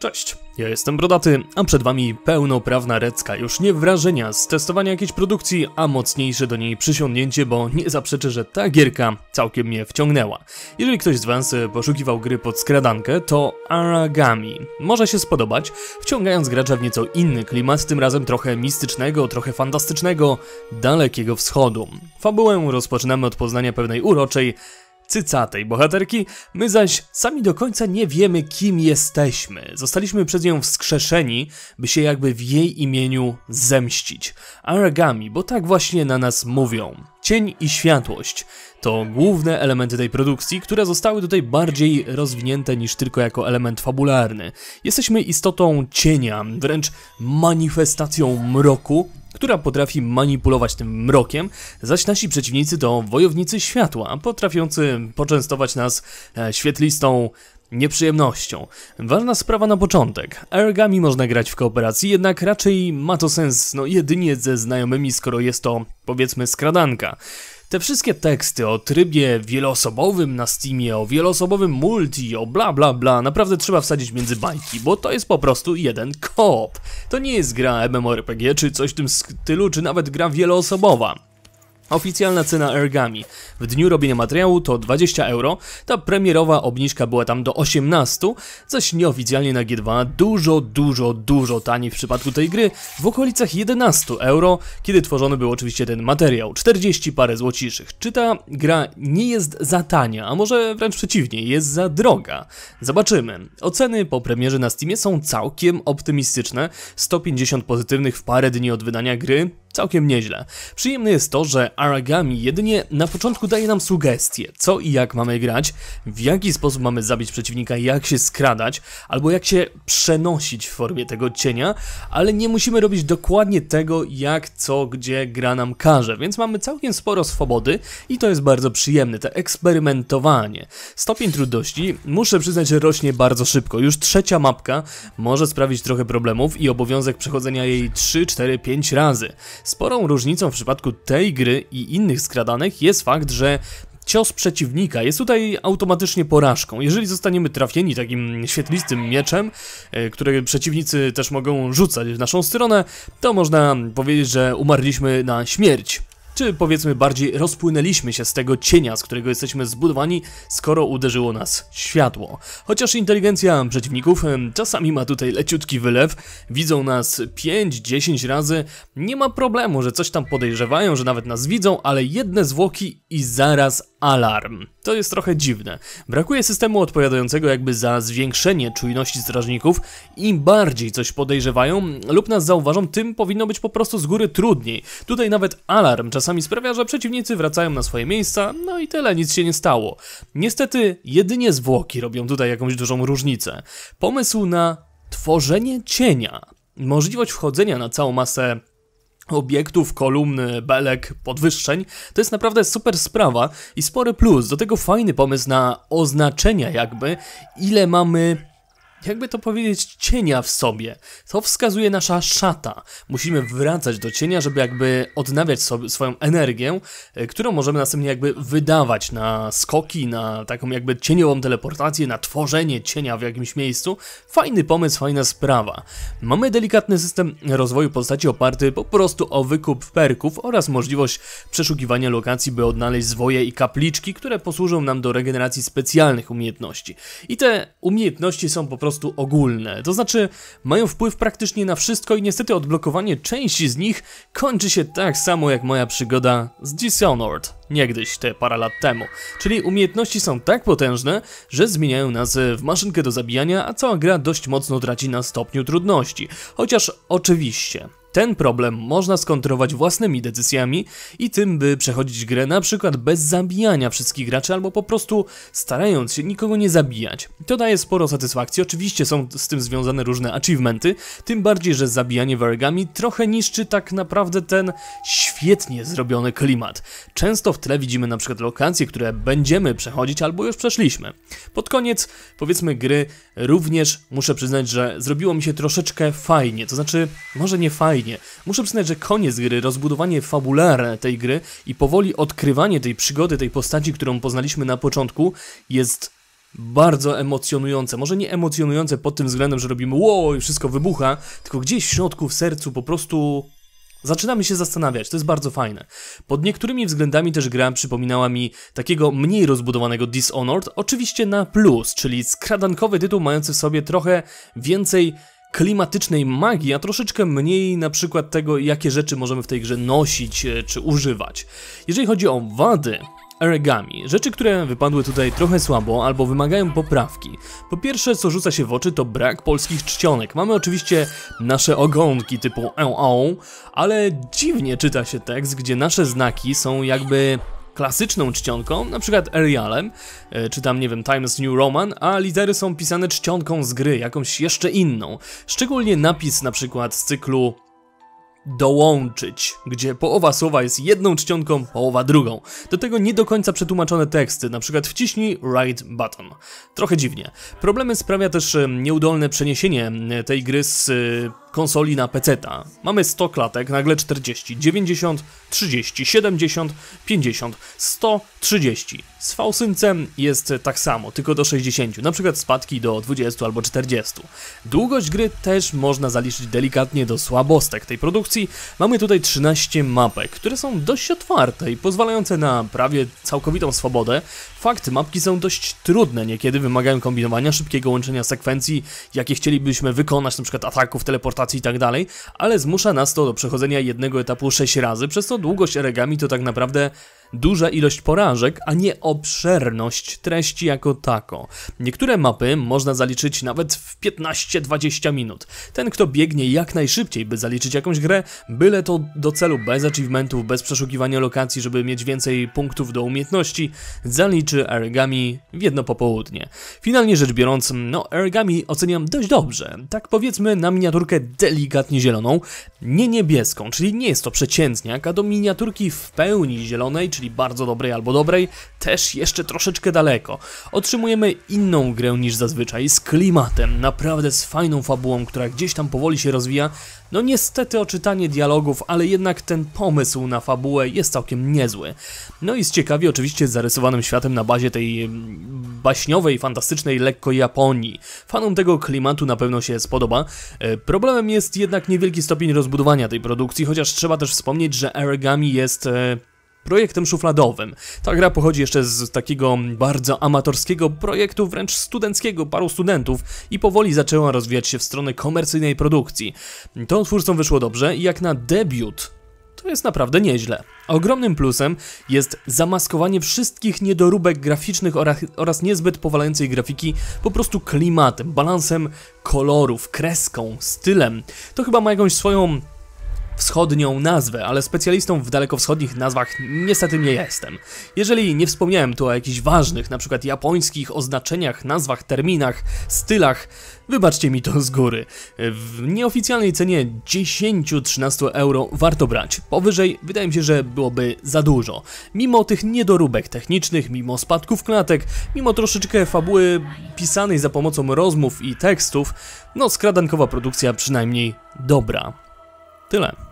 Cześć, ja jestem Brodaty, a przed wami pełnoprawna recka, już nie wrażenia z testowania jakiejś produkcji, a mocniejsze do niej przysiągnięcie, bo nie zaprzeczę, że ta gierka całkiem mnie wciągnęła. Jeżeli ktoś z was poszukiwał gry pod skradankę, to Aragami. Może się spodobać, wciągając gracza w nieco inny klimat, tym razem trochę mistycznego, trochę fantastycznego, dalekiego wschodu. Fabułę rozpoczynamy od poznania pewnej uroczej, cycatej bohaterki, my zaś sami do końca nie wiemy kim jesteśmy. Zostaliśmy przez nią wskrzeszeni, by się jakby w jej imieniu zemścić. Aragami, bo tak właśnie na nas mówią. Cień i światłość to główne elementy tej produkcji, które zostały tutaj bardziej rozwinięte niż tylko jako element fabularny. Jesteśmy istotą cienia, wręcz manifestacją mroku, która potrafi manipulować tym mrokiem, zaś nasi przeciwnicy to wojownicy światła, potrafiący poczęstować nas e, świetlistą nieprzyjemnością. Ważna sprawa na początek. Ergami można grać w kooperacji, jednak raczej ma to sens no, jedynie ze znajomymi, skoro jest to, powiedzmy, skradanka. Te wszystkie teksty o trybie wieloosobowym na Steamie, o wieloosobowym multi, o bla bla bla, naprawdę trzeba wsadzić między bajki, bo to jest po prostu jeden koop. To nie jest gra MMORPG czy coś w tym stylu, czy nawet gra wieloosobowa. Oficjalna cena Ergami w dniu robienia materiału to 20 euro, ta premierowa obniżka była tam do 18, zaś nieoficjalnie na G2 dużo, dużo, dużo taniej w przypadku tej gry, w okolicach 11 euro, kiedy tworzony był oczywiście ten materiał, 40 parę złociszych. Czy ta gra nie jest za tania, a może wręcz przeciwnie, jest za droga? Zobaczymy. Oceny po premierze na Steamie są całkiem optymistyczne, 150 pozytywnych w parę dni od wydania gry, całkiem nieźle. Przyjemne jest to, że Aragami jedynie na początku daje nam sugestie, co i jak mamy grać, w jaki sposób mamy zabić przeciwnika, jak się skradać, albo jak się przenosić w formie tego cienia, ale nie musimy robić dokładnie tego, jak, co, gdzie gra nam każe, więc mamy całkiem sporo swobody i to jest bardzo przyjemne, to eksperymentowanie. Stopień trudności, muszę przyznać, że rośnie bardzo szybko. Już trzecia mapka może sprawić trochę problemów i obowiązek przechodzenia jej 3, 4, 5 razy. Sporą różnicą w przypadku tej gry i innych skradanek jest fakt, że cios przeciwnika jest tutaj automatycznie porażką. Jeżeli zostaniemy trafieni takim świetlistym mieczem, e, który przeciwnicy też mogą rzucać w naszą stronę, to można powiedzieć, że umarliśmy na śmierć czy powiedzmy bardziej rozpłynęliśmy się z tego cienia, z którego jesteśmy zbudowani, skoro uderzyło nas światło. Chociaż inteligencja przeciwników czasami ma tutaj leciutki wylew, widzą nas 5-10 razy, nie ma problemu, że coś tam podejrzewają, że nawet nas widzą, ale jedne zwłoki i zaraz alarm. To jest trochę dziwne. Brakuje systemu odpowiadającego jakby za zwiększenie czujności strażników. Im bardziej coś podejrzewają lub nas zauważą, tym powinno być po prostu z góry trudniej. Tutaj nawet alarm czasami sprawia, że przeciwnicy wracają na swoje miejsca, no i tyle, nic się nie stało. Niestety, jedynie zwłoki robią tutaj jakąś dużą różnicę. Pomysł na tworzenie cienia możliwość wchodzenia na całą masę obiektów, kolumn, belek, podwyższeń, to jest naprawdę super sprawa i spory plus. Do tego fajny pomysł na oznaczenia jakby, ile mamy jakby to powiedzieć, cienia w sobie. To wskazuje nasza szata. Musimy wracać do cienia, żeby jakby odnawiać sobie swoją energię, e, którą możemy następnie jakby wydawać na skoki, na taką jakby cieniową teleportację, na tworzenie cienia w jakimś miejscu. Fajny pomysł, fajna sprawa. Mamy delikatny system rozwoju postaci oparty po prostu o wykup perków oraz możliwość przeszukiwania lokacji, by odnaleźć zwoje i kapliczki, które posłużą nam do regeneracji specjalnych umiejętności. I te umiejętności są po prostu prostu ogólne. To znaczy, mają wpływ praktycznie na wszystko i niestety odblokowanie części z nich kończy się tak samo jak moja przygoda z Dishonored niegdyś, te parę lat temu. Czyli umiejętności są tak potężne, że zmieniają nas w maszynkę do zabijania, a cała gra dość mocno traci na stopniu trudności. Chociaż oczywiście, ten problem można skontrować własnymi decyzjami i tym, by przechodzić grę na przykład bez zabijania wszystkich graczy albo po prostu starając się nikogo nie zabijać. To daje sporo satysfakcji, oczywiście są z tym związane różne achievementy, tym bardziej, że zabijanie wargami trochę niszczy tak naprawdę ten świetnie zrobiony klimat. Często w tle widzimy na przykład lokacje, które będziemy przechodzić albo już przeszliśmy. Pod koniec powiedzmy gry również muszę przyznać, że zrobiło mi się troszeczkę fajnie, to znaczy może nie fajnie, fajnie. Muszę przyznać, że koniec gry, rozbudowanie fabularne tej gry i powoli odkrywanie tej przygody, tej postaci, którą poznaliśmy na początku, jest bardzo emocjonujące. Może nie emocjonujące pod tym względem, że robimy wow i wszystko wybucha, tylko gdzieś w środku, w sercu po prostu Zaczynamy się zastanawiać, to jest bardzo fajne. Pod niektórymi względami też gra przypominała mi takiego mniej rozbudowanego Dishonored, oczywiście na plus, czyli skradankowy tytuł mający w sobie trochę więcej klimatycznej magii, a troszeczkę mniej na przykład tego, jakie rzeczy możemy w tej grze nosić e, czy używać. Jeżeli chodzi o wady, origami. Rzeczy, które wypadły tutaj trochę słabo albo wymagają poprawki. Po pierwsze, co rzuca się w oczy, to brak polskich czcionek. Mamy oczywiście nasze ogonki typu eu, ale dziwnie czyta się tekst, gdzie nasze znaki są jakby klasyczną czcionką, na przykład Arialem, e, czy tam, nie wiem, Times New Roman, a litery są pisane czcionką z gry, jakąś jeszcze inną. Szczególnie napis na przykład z cyklu dołączyć, gdzie połowa słowa jest jedną czcionką, połowa drugą. Do tego nie do końca przetłumaczone teksty, na przykład wciśnij right button. Trochę dziwnie. Problemy sprawia też nieudolne przeniesienie tej gry z konsoli na PC. -ta. Mamy 100 klatek, nagle 40, 90, 30, 70, 50, 130. Z fałsyncem jest tak samo, tylko do 60, na przykład spadki do 20 albo 40. Długość gry też można zaliczyć delikatnie do słabostek tej produkcji. Mamy tutaj 13 mapek, które są dość otwarte i pozwalające na prawie całkowitą swobodę Fakt, mapki są dość trudne, niekiedy wymagają kombinowania, szybkiego łączenia sekwencji, jakie chcielibyśmy wykonać, np. ataków, teleportacji itd., tak ale zmusza nas to do przechodzenia jednego etapu 6 razy, przez co długość regami to tak naprawdę duża ilość porażek, a nie obszerność treści jako tako. Niektóre mapy można zaliczyć nawet w 15-20 minut. Ten, kto biegnie jak najszybciej, by zaliczyć jakąś grę, byle to do celu bez achievementów, bez przeszukiwania lokacji, żeby mieć więcej punktów do umiejętności, zaliczy Origami w jedno popołudnie. Finalnie rzecz biorąc, no Origami oceniam dość dobrze. Tak powiedzmy na miniaturkę delikatnie zieloną, nie niebieską, czyli nie jest to przeciętniak, a do miniaturki w pełni zielonej, czy czyli bardzo dobrej albo dobrej, też jeszcze troszeczkę daleko. Otrzymujemy inną grę niż zazwyczaj, z klimatem, naprawdę z fajną fabułą, która gdzieś tam powoli się rozwija. No niestety oczytanie dialogów, ale jednak ten pomysł na fabułę jest całkiem niezły. No i z ciekawie, oczywiście zarysowanym światem na bazie tej mm, baśniowej, fantastycznej, lekko Japonii. Fanom tego klimatu na pewno się spodoba. E, problemem jest jednak niewielki stopień rozbudowania tej produkcji, chociaż trzeba też wspomnieć, że Aragami jest e, projektem szufladowym. Ta gra pochodzi jeszcze z takiego bardzo amatorskiego projektu, wręcz studenckiego, paru studentów i powoli zaczęła rozwijać się w stronę komercyjnej produkcji. To twórcom wyszło dobrze i jak na debiut to jest naprawdę nieźle. Ogromnym plusem jest zamaskowanie wszystkich niedoróbek graficznych oraz, oraz niezbyt powalającej grafiki po prostu klimatem, balansem kolorów, kreską, stylem. To chyba ma jakąś swoją wschodnią nazwę, ale specjalistą w dalekowschodnich nazwach niestety nie jestem. Jeżeli nie wspomniałem tu o jakichś ważnych, np. japońskich oznaczeniach, nazwach, terminach, stylach, wybaczcie mi to z góry. W nieoficjalnej cenie 10-13 euro warto brać. Powyżej wydaje mi się, że byłoby za dużo. Mimo tych niedoróbek technicznych, mimo spadków klatek, mimo troszeczkę fabuły pisanej za pomocą rozmów i tekstów, no skradankowa produkcja przynajmniej dobra. Tyle.